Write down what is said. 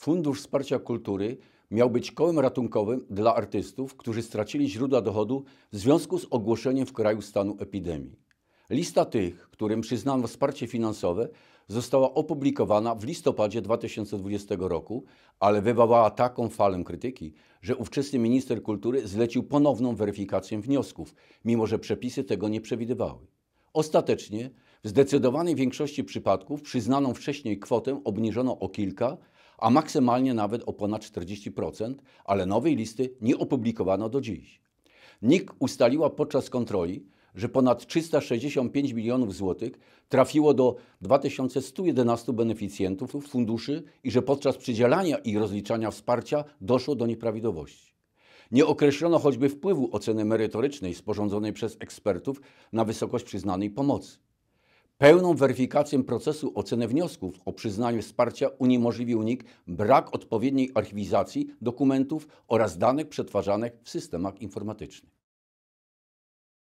Fundusz Wsparcia Kultury miał być kołem ratunkowym dla artystów, którzy stracili źródła dochodu w związku z ogłoszeniem w kraju stanu epidemii. Lista tych, którym przyznano wsparcie finansowe, została opublikowana w listopadzie 2020 roku, ale wywołała taką falę krytyki, że ówczesny minister kultury zlecił ponowną weryfikację wniosków, mimo że przepisy tego nie przewidywały. Ostatecznie w zdecydowanej większości przypadków przyznaną wcześniej kwotę obniżono o kilka, a maksymalnie nawet o ponad 40%, ale nowej listy nie opublikowano do dziś. NIK ustaliła podczas kontroli, że ponad 365 milionów złotych trafiło do 2111 beneficjentów funduszy i że podczas przydzielania i rozliczania wsparcia doszło do nieprawidłowości. Nie określono choćby wpływu oceny merytorycznej sporządzonej przez ekspertów na wysokość przyznanej pomocy. Pełną weryfikację procesu oceny wniosków o przyznaniu wsparcia uniemożliwił unik brak odpowiedniej archiwizacji dokumentów oraz danych przetwarzanych w systemach informatycznych.